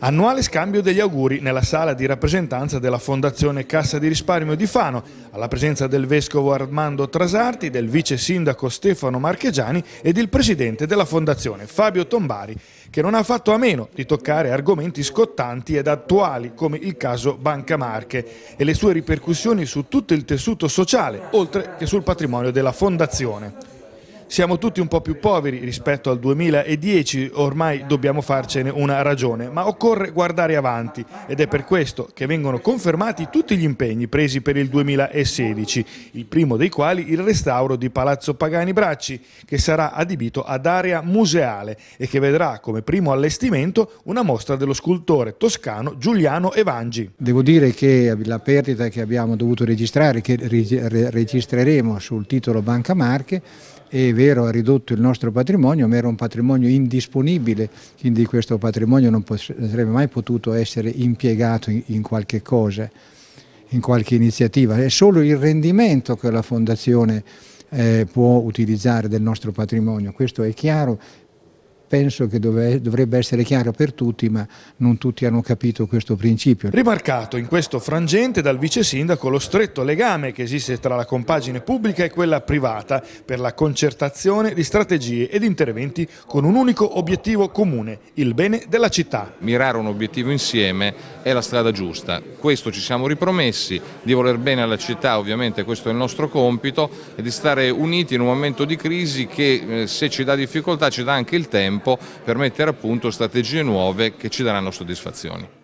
Annuale scambio degli auguri nella sala di rappresentanza della Fondazione Cassa di Risparmio di Fano, alla presenza del Vescovo Armando Trasarti, del Vice Sindaco Stefano Marchegiani ed il Presidente della Fondazione Fabio Tombari, che non ha fatto a meno di toccare argomenti scottanti ed attuali come il caso Banca Marche e le sue ripercussioni su tutto il tessuto sociale, oltre che sul patrimonio della Fondazione. Siamo tutti un po' più poveri rispetto al 2010, ormai dobbiamo farcene una ragione, ma occorre guardare avanti ed è per questo che vengono confermati tutti gli impegni presi per il 2016, il primo dei quali il restauro di Palazzo Pagani Bracci, che sarà adibito ad area museale e che vedrà come primo allestimento una mostra dello scultore toscano Giuliano Evangi. Devo dire che la perdita che abbiamo dovuto registrare, che registreremo sul titolo Banca Marche, è vero, ha ridotto il nostro patrimonio, ma era un patrimonio indisponibile, quindi questo patrimonio non sarebbe mai potuto essere impiegato in, in qualche cosa, in qualche iniziativa. È solo il rendimento che la Fondazione eh, può utilizzare del nostro patrimonio, questo è chiaro, penso che dove, dovrebbe essere chiaro per tutti, ma non tutti hanno capito questo principio. Rimarcato in questo frangente dal vice sindaco lo stretto legame che esiste tra la compagine pubblica e quella privata per la concertazione di strategie ed interventi con un unico obiettivo comune, il bene della città. Mirare un obiettivo insieme è la strada giusta, questo ci siamo ripromessi, di voler bene alla città ovviamente questo è il nostro compito e di stare uniti in un momento di crisi che eh, se ci dà difficoltà ci dà anche il tempo campo per mettere a punto strategie nuove che ci daranno soddisfazioni.